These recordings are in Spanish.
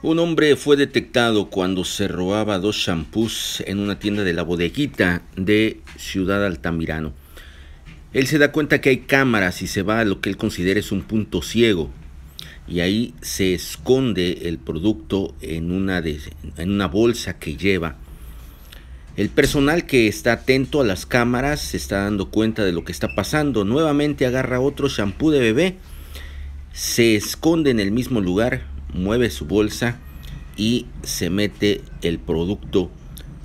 Un hombre fue detectado cuando se robaba dos champús en una tienda de la bodeguita de Ciudad Altamirano. Él se da cuenta que hay cámaras y se va a lo que él considera es un punto ciego. Y ahí se esconde el producto en una, bolsa que lleva. El personal que está atento a las cámaras se está dando cuenta de lo que está pasando. Nuevamente agarra otro champú de bebé. Se esconde en el mismo lugar mueve su bolsa y se mete el producto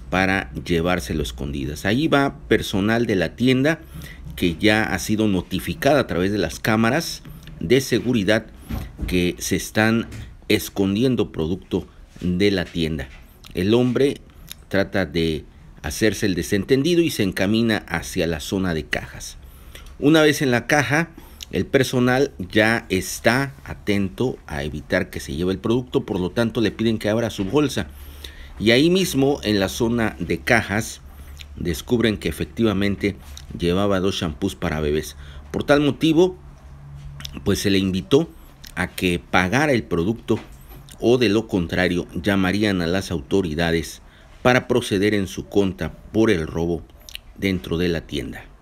para llevárselo escondidas. Ahí va personal de la tienda que ya ha sido notificada a través de las cámaras de seguridad que se están escondiendo producto de la tienda. El hombre trata de hacerse el desentendido y se encamina hacia la zona de cajas. Una vez en la caja, el personal ya está atento a evitar que se lleve el producto, por lo tanto le piden que abra su bolsa. Y ahí mismo en la zona de cajas descubren que efectivamente llevaba dos shampoos para bebés. Por tal motivo, pues se le invitó a que pagara el producto o de lo contrario llamarían a las autoridades para proceder en su contra por el robo dentro de la tienda.